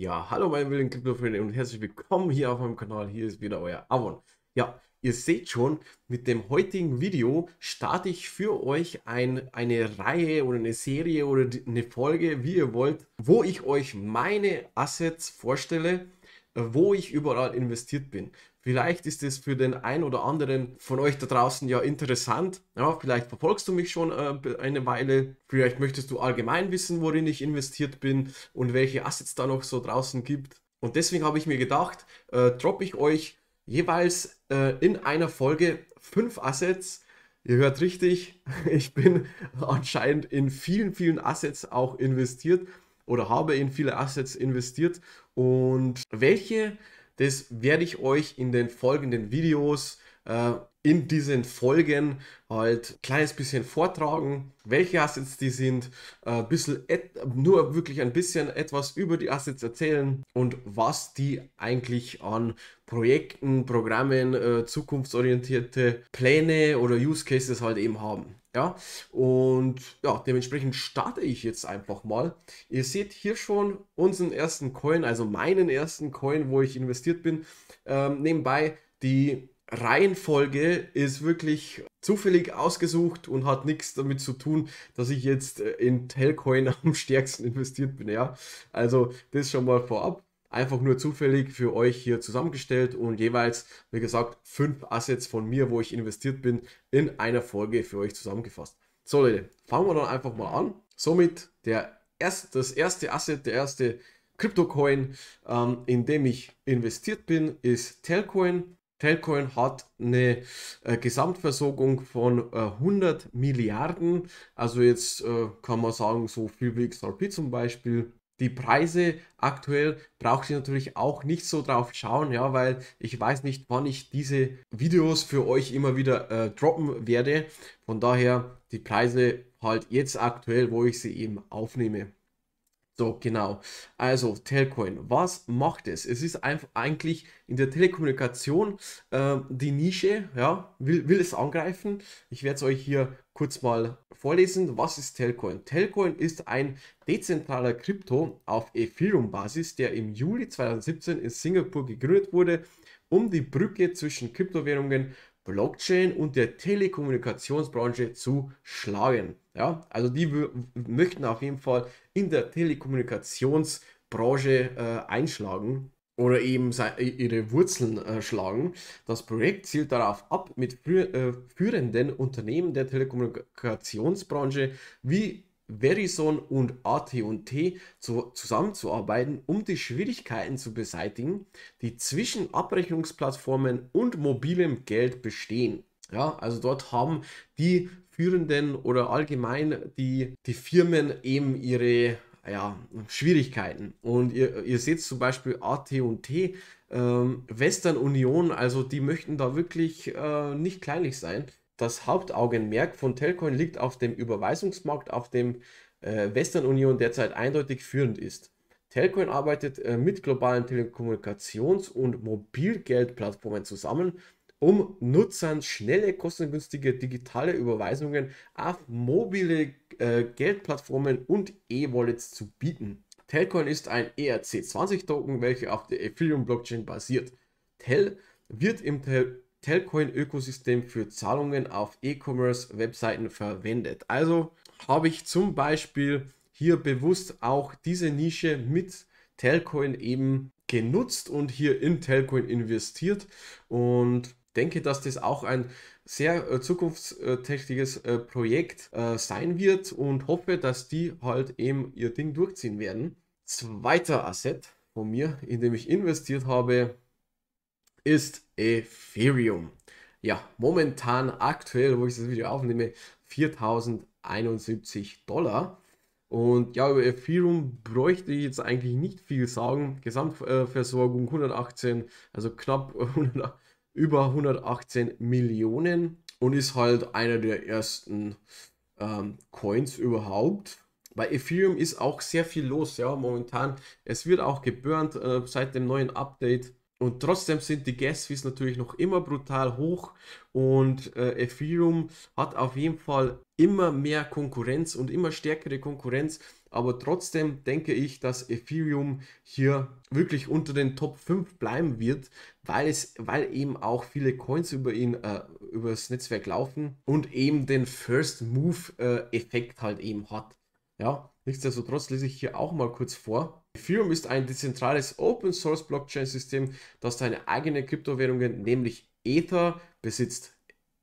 Ja, hallo meine wilden Kryptofreunde und herzlich willkommen hier auf meinem Kanal. Hier ist wieder euer Avon. Ja, ihr seht schon, mit dem heutigen Video starte ich für euch ein, eine Reihe oder eine Serie oder eine Folge, wie ihr wollt, wo ich euch meine Assets vorstelle, wo ich überall investiert bin. Vielleicht ist es für den einen oder anderen von euch da draußen ja interessant. Ja, vielleicht verfolgst du mich schon äh, eine Weile. Vielleicht möchtest du allgemein wissen, worin ich investiert bin und welche Assets da noch so draußen gibt. Und deswegen habe ich mir gedacht, äh, droppe ich euch jeweils äh, in einer Folge fünf Assets. Ihr hört richtig, ich bin anscheinend in vielen, vielen Assets auch investiert oder habe in viele Assets investiert. Und welche das werde ich euch in den folgenden Videos, äh, in diesen Folgen halt ein kleines bisschen vortragen, welche Assets die sind, äh, bisschen nur wirklich ein bisschen etwas über die Assets erzählen und was die eigentlich an Projekten, Programmen, äh, zukunftsorientierte Pläne oder Use Cases halt eben haben. Ja, und ja, dementsprechend starte ich jetzt einfach mal. Ihr seht hier schon unseren ersten Coin, also meinen ersten Coin, wo ich investiert bin. Ähm, nebenbei, die Reihenfolge ist wirklich zufällig ausgesucht und hat nichts damit zu tun, dass ich jetzt äh, in Telcoin am stärksten investiert bin. Ja, also das schon mal vorab einfach nur zufällig für euch hier zusammengestellt und jeweils, wie gesagt, fünf Assets von mir, wo ich investiert bin, in einer Folge für euch zusammengefasst. So Leute, fangen wir dann einfach mal an. Somit der erst, das erste Asset, der erste Kryptocoin, ähm, in dem ich investiert bin, ist Telcoin. Telcoin hat eine äh, Gesamtversorgung von äh, 100 Milliarden. Also jetzt äh, kann man sagen, so viel wie XRP zum Beispiel die Preise aktuell braucht ihr natürlich auch nicht so drauf schauen, ja, weil ich weiß nicht, wann ich diese Videos für euch immer wieder äh, droppen werde. Von daher die Preise halt jetzt aktuell, wo ich sie eben aufnehme. So, genau. Also, Telcoin, was macht es? Es ist einfach eigentlich in der Telekommunikation äh, die Nische, ja, will, will es angreifen. Ich werde es euch hier kurz mal vorlesen. Was ist Telcoin? Telcoin ist ein dezentraler Krypto auf Ethereum-Basis, der im Juli 2017 in Singapur gegründet wurde, um die Brücke zwischen Kryptowährungen Blockchain und der Telekommunikationsbranche zu schlagen. Ja, also die möchten auf jeden Fall in der Telekommunikationsbranche äh, einschlagen oder eben ihre Wurzeln äh, schlagen. Das Projekt zielt darauf ab, mit äh, führenden Unternehmen der Telekommunikationsbranche wie Verison und AT&T zu, zusammenzuarbeiten, um die Schwierigkeiten zu beseitigen, die zwischen Abrechnungsplattformen und mobilem Geld bestehen. Ja, also dort haben die Führenden oder allgemein die, die Firmen eben ihre ja, Schwierigkeiten. Und ihr, ihr seht zum Beispiel AT&T, ähm, Western Union, also die möchten da wirklich äh, nicht kleinlich sein das Hauptaugenmerk von Telcoin liegt auf dem Überweisungsmarkt, auf dem äh, Western Union derzeit eindeutig führend ist. Telcoin arbeitet äh, mit globalen Telekommunikations- und Mobilgeldplattformen zusammen, um Nutzern schnelle, kostengünstige digitale Überweisungen auf mobile äh, Geldplattformen und E-Wallets zu bieten. Telcoin ist ein ERC20-Token, welcher auf der Ethereum-Blockchain basiert. Tel wird im Tel Telcoin-Ökosystem für Zahlungen auf E-Commerce-Webseiten verwendet. Also habe ich zum Beispiel hier bewusst auch diese Nische mit Telcoin eben genutzt und hier in Telcoin investiert und denke, dass das auch ein sehr äh, zukunftsträchtiges äh, Projekt äh, sein wird und hoffe, dass die halt eben ihr Ding durchziehen werden. Zweiter Asset von mir, in dem ich investiert habe, ist Ethereum. Ja, momentan aktuell, wo ich das Video aufnehme, 4071 Dollar. Und ja, über Ethereum bräuchte ich jetzt eigentlich nicht viel sagen. Gesamtversorgung 118, also knapp 100, über 118 Millionen und ist halt einer der ersten ähm, Coins überhaupt. Bei Ethereum ist auch sehr viel los, ja, momentan. Es wird auch geburnt äh, seit dem neuen Update und trotzdem sind die Gas Fees natürlich noch immer brutal hoch und äh, Ethereum hat auf jeden Fall immer mehr Konkurrenz und immer stärkere Konkurrenz. Aber trotzdem denke ich, dass Ethereum hier wirklich unter den Top 5 bleiben wird, weil, es, weil eben auch viele Coins über ihn, äh, über das Netzwerk laufen und eben den First Move äh, Effekt halt eben hat. Ja, nichtsdestotrotz lese ich hier auch mal kurz vor. Ethereum ist ein dezentrales Open Source Blockchain System, das seine eigene Kryptowährungen, nämlich Ether, besitzt.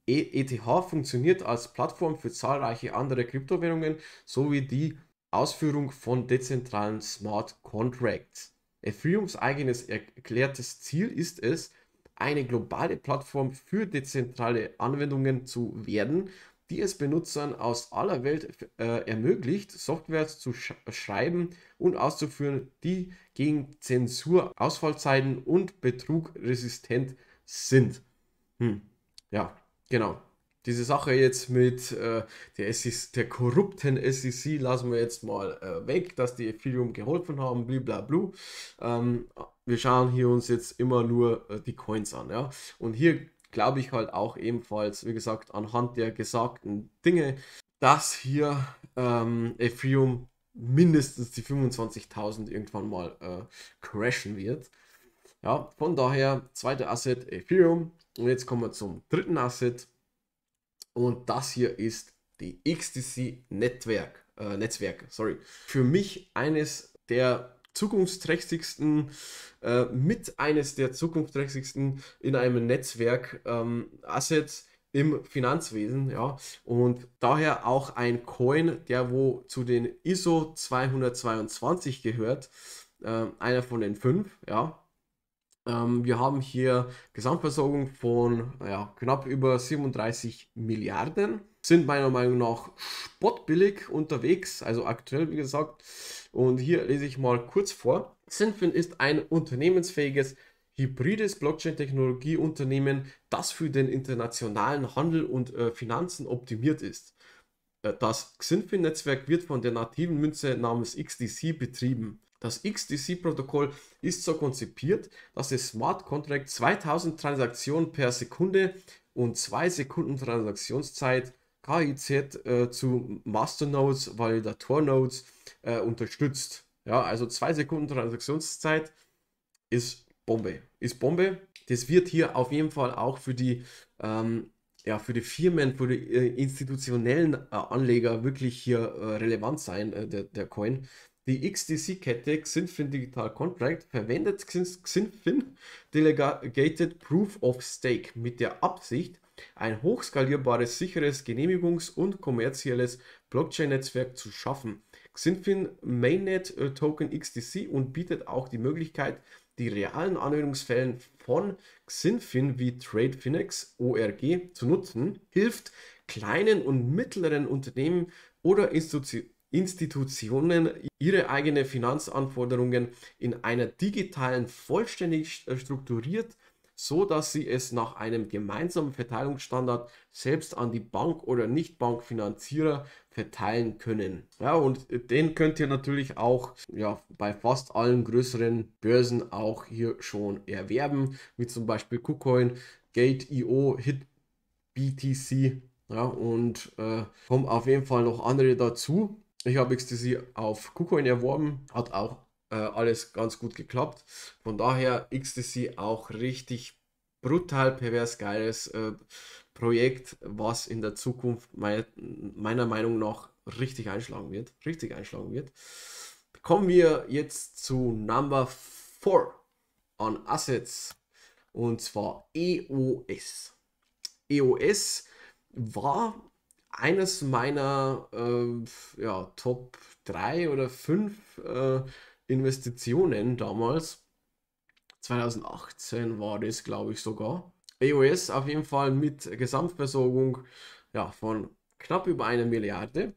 ETH e funktioniert als Plattform für zahlreiche andere Kryptowährungen sowie die Ausführung von dezentralen Smart Contracts. Ethereums eigenes erklärtes Ziel ist es, eine globale Plattform für dezentrale Anwendungen zu werden, die es Benutzern aus aller Welt äh, ermöglicht, Software zu sch schreiben und auszuführen, die gegen Zensur, Ausfallzeiten und Betrug resistent sind. Hm. Ja, genau. Diese Sache jetzt mit äh, der, SEC, der korrupten SEC lassen wir jetzt mal äh, weg, dass die Ethereum geholfen haben, blablabla. Ähm, wir schauen hier uns jetzt immer nur äh, die Coins an. Ja? Und hier glaube ich halt auch ebenfalls, wie gesagt, anhand der gesagten Dinge, dass hier ähm, Ethereum mindestens die 25.000 irgendwann mal äh, crashen wird. Ja, von daher, zweiter Asset Ethereum. Und jetzt kommen wir zum dritten Asset. Und das hier ist die XTC Netzwerk. Äh, Netzwerk sorry. Für mich eines der zukunftsträchtigsten, äh, mit eines der zukunftsträchtigsten in einem Netzwerk ähm, Assets im Finanzwesen, ja, und daher auch ein Coin, der wo zu den ISO 222 gehört, äh, einer von den fünf, ja. Ähm, wir haben hier Gesamtversorgung von ja, knapp über 37 Milliarden sind meiner Meinung nach spottbillig unterwegs, also aktuell wie gesagt. Und hier lese ich mal kurz vor. Synfin ist ein unternehmensfähiges hybrides Blockchain-Technologieunternehmen, das für den internationalen Handel und äh, Finanzen optimiert ist. Äh, das Xinfin-Netzwerk wird von der nativen Münze namens XDC betrieben. Das XDC-Protokoll ist so konzipiert, dass der Smart Contract 2000 Transaktionen per Sekunde und 2 Sekunden Transaktionszeit KIZ äh, zu Masternodes, Validatornodes äh, unterstützt. Ja, also zwei Sekunden Transaktionszeit ist Bombe. Ist Bombe. Das wird hier auf jeden Fall auch für die, ähm, ja, für die Firmen, für die äh, institutionellen äh, Anleger wirklich hier äh, relevant sein, äh, der, der Coin. Die XDC-Kette Xinfin Digital Contract verwendet Xinfin Delegated Proof of Stake mit der Absicht, ein hochskalierbares, sicheres Genehmigungs- und kommerzielles Blockchain-Netzwerk zu schaffen. Xinfin Mainnet äh, Token XTC und bietet auch die Möglichkeit, die realen Anwendungsfällen von Xinfin wie TradeFinex ORG zu nutzen, hilft kleinen und mittleren Unternehmen oder Institutionen Institutionen ihre eigenen Finanzanforderungen in einer digitalen, vollständig äh, strukturiert so dass sie es nach einem gemeinsamen Verteilungsstandard selbst an die Bank oder Nichtbankfinanzierer verteilen können. Ja, und den könnt ihr natürlich auch ja, bei fast allen größeren Börsen auch hier schon erwerben, wie zum Beispiel KuCoin, Gate.io, HitBTC ja, und äh, kommen auf jeden Fall noch andere dazu. Ich habe XTC auf KuCoin erworben, hat auch äh, alles ganz gut geklappt. Von daher XTC auch richtig brutal pervers geiles äh, Projekt, was in der Zukunft mein, meiner Meinung nach richtig einschlagen wird. Richtig einschlagen wird. Kommen wir jetzt zu Number 4 an Assets und zwar EOS. EOS war eines meiner äh, ja, Top 3 oder 5 äh, Investitionen damals. 2018 war das, glaube ich, sogar. EOS auf jeden Fall mit Gesamtversorgung ja, von knapp über einer Milliarde.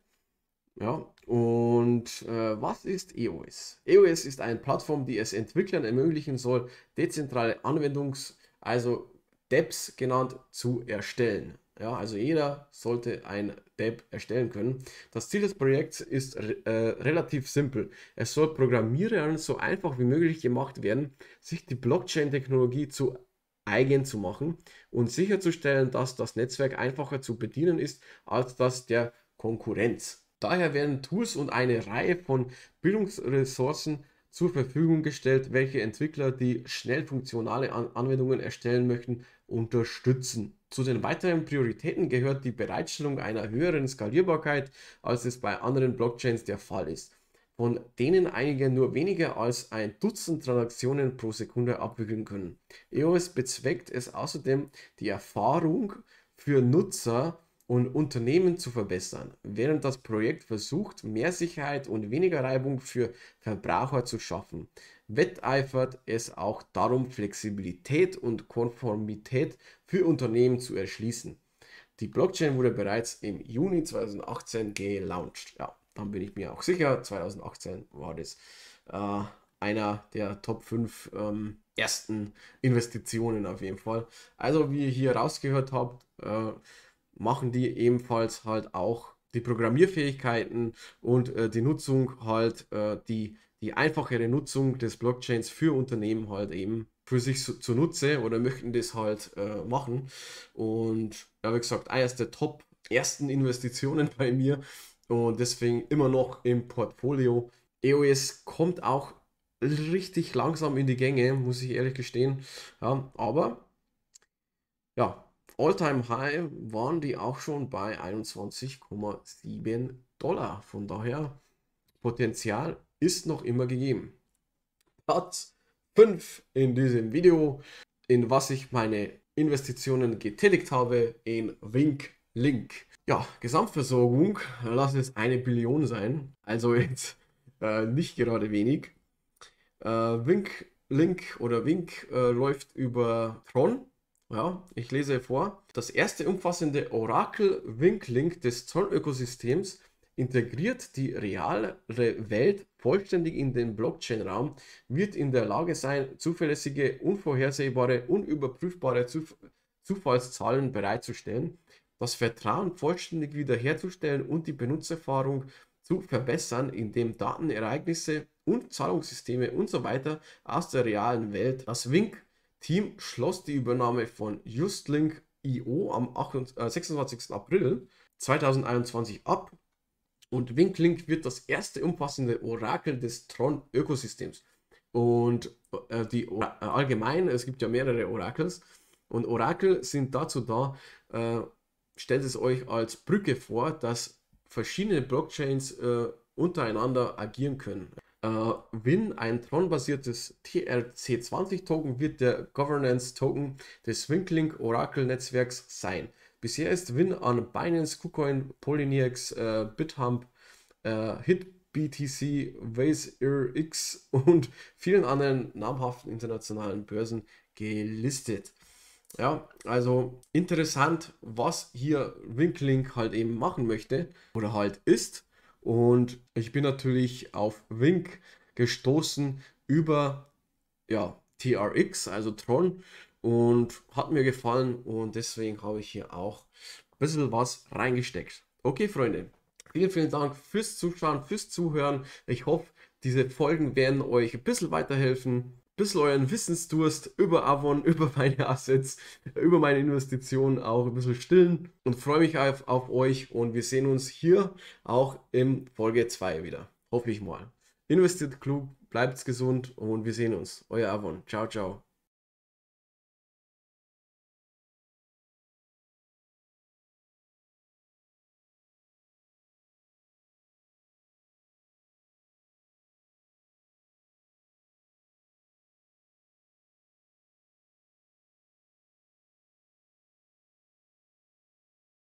Ja, und äh, was ist EOS? EOS ist eine Plattform, die es Entwicklern ermöglichen soll, dezentrale Anwendungs-, also DEPs genannt, zu erstellen. Ja, also jeder sollte ein DAP erstellen können. Das Ziel des Projekts ist äh, relativ simpel. Es soll Programmierern so einfach wie möglich gemacht werden, sich die Blockchain-Technologie zu eigen zu machen und sicherzustellen, dass das Netzwerk einfacher zu bedienen ist als das der Konkurrenz. Daher werden Tools und eine Reihe von Bildungsressourcen zur Verfügung gestellt, welche Entwickler, die schnell funktionale Anwendungen erstellen möchten, unterstützen. Zu den weiteren Prioritäten gehört die Bereitstellung einer höheren Skalierbarkeit, als es bei anderen Blockchains der Fall ist, von denen einige nur weniger als ein Dutzend Transaktionen pro Sekunde abwickeln können. EOS bezweckt es außerdem, die Erfahrung für Nutzer und Unternehmen zu verbessern, während das Projekt versucht, mehr Sicherheit und weniger Reibung für Verbraucher zu schaffen wetteifert es auch darum, Flexibilität und Konformität für Unternehmen zu erschließen. Die Blockchain wurde bereits im Juni 2018 gelauncht. Ja, dann bin ich mir auch sicher, 2018 war das äh, einer der Top 5 ähm, ersten Investitionen auf jeden Fall. Also wie ihr hier rausgehört habt, äh, machen die ebenfalls halt auch die Programmierfähigkeiten und äh, die Nutzung halt äh, die die einfachere Nutzung des Blockchains für Unternehmen halt eben für sich so, zunutze oder möchten das halt äh, machen. Und ja, wie gesagt, eines der top ersten Investitionen bei mir und deswegen immer noch im Portfolio. EOS kommt auch richtig langsam in die Gänge, muss ich ehrlich gestehen. Ja, aber ja, Alltime high waren die auch schon bei 21,7 Dollar. Von daher Potenzial ist noch immer gegeben. Platz 5 in diesem Video, in was ich meine Investitionen getätigt habe in Wink Link. Ja, Gesamtversorgung, lass es eine Billion sein, also jetzt äh, nicht gerade wenig. Äh, Wink Link oder Wink äh, läuft über Tron. Ja, ich lese vor. Das erste umfassende Oracle Wink Link des Zollökosystems integriert die reale Welt vollständig in den Blockchain-Raum, wird in der Lage sein, zuverlässige, unvorhersehbare, unüberprüfbare Zuf Zufallszahlen bereitzustellen, das Vertrauen vollständig wiederherzustellen und die Benutzererfahrung zu verbessern, indem Datenereignisse und Zahlungssysteme usw. So aus der realen Welt. Das Wink-Team schloss die Übernahme von Justlink.io am 26. Äh, April 2021 ab und Winklink wird das erste umfassende Orakel des Tron-Ökosystems. Und äh, die Ora äh, allgemein, es gibt ja mehrere Orakels. Und Orakel sind dazu da, äh, stellt es euch als Brücke vor, dass verschiedene Blockchains äh, untereinander agieren können. Äh, Win, ein Tron-basiertes TRC20-Token, wird der Governance-Token des Winklink-Orakel-Netzwerks sein. Bisher ist Win an Binance, KuCoin, Polyneax, äh, BitHump, äh, HitBTC, VaseRX und vielen anderen namhaften internationalen Börsen gelistet. Ja, also interessant, was hier Winklink halt eben machen möchte oder halt ist. Und ich bin natürlich auf Wink gestoßen über ja, TRX, also Tron und hat mir gefallen und deswegen habe ich hier auch ein bisschen was reingesteckt. Okay, Freunde, vielen, vielen Dank fürs Zuschauen, fürs Zuhören. Ich hoffe, diese Folgen werden euch ein bisschen weiterhelfen ein bisschen euren Wissensdurst über Avon, über meine Assets, über meine Investitionen auch ein bisschen stillen und freue mich auf, auf euch und wir sehen uns hier auch in Folge 2 wieder. Hoffe ich mal. Investiert klug, bleibt gesund und wir sehen uns. Euer Avon. Ciao, ciao.